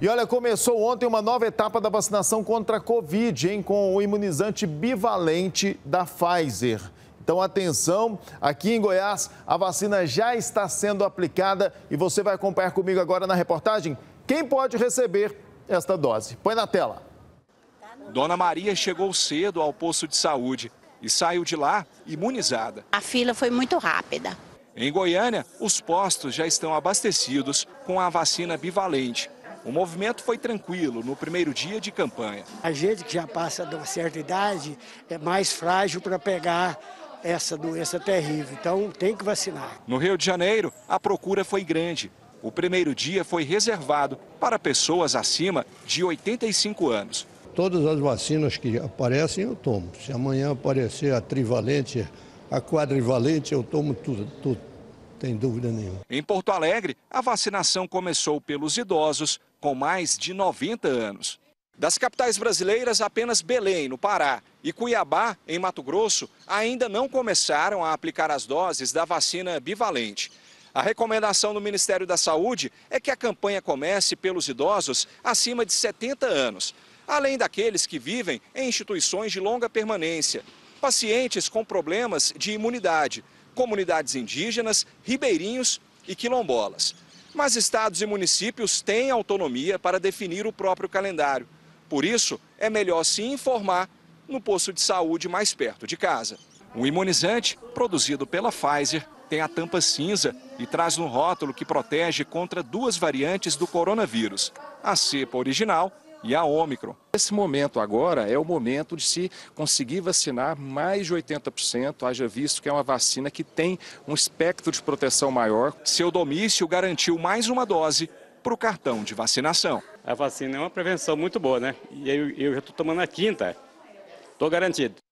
E olha, começou ontem uma nova etapa da vacinação contra a Covid, hein, com o imunizante bivalente da Pfizer. Então, atenção, aqui em Goiás, a vacina já está sendo aplicada e você vai acompanhar comigo agora na reportagem quem pode receber esta dose. Põe na tela. Dona Maria chegou cedo ao posto de saúde e saiu de lá imunizada. A fila foi muito rápida. Em Goiânia, os postos já estão abastecidos com a vacina bivalente o movimento foi tranquilo no primeiro dia de campanha. A gente que já passa de uma certa idade é mais frágil para pegar essa doença terrível, então tem que vacinar. No Rio de Janeiro, a procura foi grande. O primeiro dia foi reservado para pessoas acima de 85 anos. Todas as vacinas que aparecem eu tomo. Se amanhã aparecer a trivalente, a quadrivalente, eu tomo tudo, tudo tem dúvida nenhuma. Em Porto Alegre, a vacinação começou pelos idosos com mais de 90 anos. Das capitais brasileiras, apenas Belém, no Pará, e Cuiabá, em Mato Grosso, ainda não começaram a aplicar as doses da vacina bivalente. A recomendação do Ministério da Saúde é que a campanha comece pelos idosos acima de 70 anos, além daqueles que vivem em instituições de longa permanência, pacientes com problemas de imunidade, comunidades indígenas, ribeirinhos e quilombolas. Mas estados e municípios têm autonomia para definir o próprio calendário. Por isso, é melhor se informar no posto de saúde mais perto de casa. O imunizante, produzido pela Pfizer, tem a tampa cinza e traz um rótulo que protege contra duas variantes do coronavírus, a cepa original e a Ômicron. Esse momento agora é o momento de se conseguir vacinar mais de 80%, haja visto que é uma vacina que tem um espectro de proteção maior. Seu domício garantiu mais uma dose para o cartão de vacinação. A vacina é uma prevenção muito boa, né? E eu, eu já estou tomando a quinta, estou garantido.